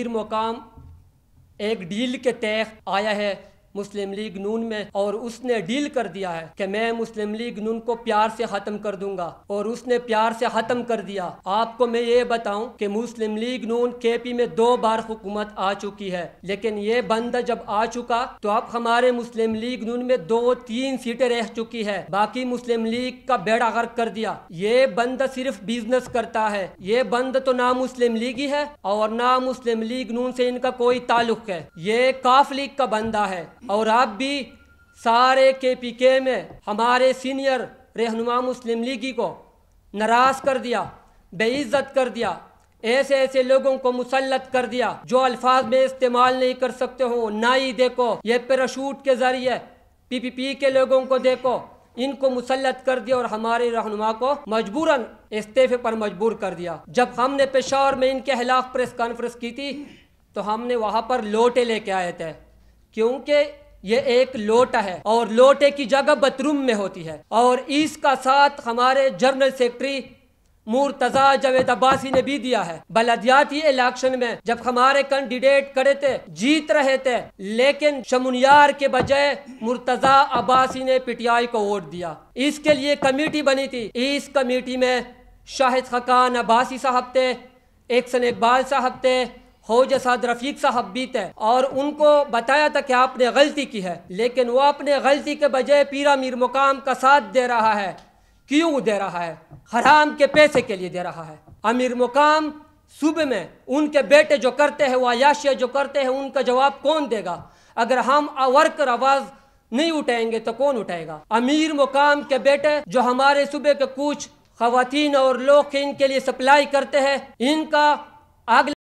आखिर मुकाम एक डील के तय आया है मुस्लिम लीग नून में और उसने डील कर दिया है कि मैं मुस्लिम लीग नून को प्यार से ख़त्म कर दूंगा और उसने प्यार से ख़त्म कर दिया आपको मैं ये बताऊं कि मुस्लिम लीग नून के पी में दो बार हुकूमत आ चुकी है लेकिन ये बंदा जब आ चुका तो अब हमारे मुस्लिम लीग नून में दो तीन सीटें रह चुकी है बाकी मुस्लिम लीग का बेड़ा गर्क कर दिया ये बंदा सिर्फ बिजनेस करता है ये बंद तो ना मुस्लिम लीग ही है और ना मुस्लिम लीग नून से इनका कोई ताल्लुक है ये काफ लीग का बंदा है और आप भी सारे के पी के में हमारे सीनियर रहनुमा मुस्लिम लीगी को नाराज कर दिया बेइज्जत कर दिया ऐसे ऐसे लोगों को मुसलत कर दिया जो अल्फाज में इस्तेमाल नहीं कर सकते हो ना ही देखो ये पैराशूट के ज़रिए पी पी पी के लोगों को देखो इनको मुसलत कर दिया और हमारे रहनुमा को मजबूरन इस्तीफे पर मजबूर कर दिया जब हमने पेशावर में इनके खिलाफ प्रेस कॉन्फ्रेंस की थी तो हमने वहाँ पर लोटे लेके आए थे क्योंकि ये एक लोटा है और लोटे की जगह बथरूम में होती है और इसका साथ हमारे जनरल सेक्रेटरी मुर्तजा जावेद अब्बासी ने भी दिया है बलदियाती इलेक्शन में जब हमारे कैंडिडेट खड़े थे जीत रहे थे लेकिन शमुनियार के बजाय मुर्तजा अब्बासी ने पीटीआई को वोट दिया इसके लिए कमेटी बनी थी इस कमेटी में शाहिद खकान अब्बासी साहब थे एक्सन इकबाल साहब थे हौज साद रफ़ीक साहब भी थे और उनको बताया था कि आपने गलती की है लेकिन वो अपने गलती के बजाय पीरा मीर मुकाम का साथ दे रहा है क्यों दे रहा है हराम के पैसे के लिए दे रहा है अमीर मुकाम सूबे में उनके बेटे जो करते हैं वो अयाशिया जो करते हैं उनका जवाब कौन देगा अगर हम वर्कर आवाज़ नहीं उठाएंगे तो कौन उठाएगा अमीर मुकाम के बेटे जो हमारे सूबे के कुछ खातन और लोग इनके लिए सप्लाई करते हैं इनका आग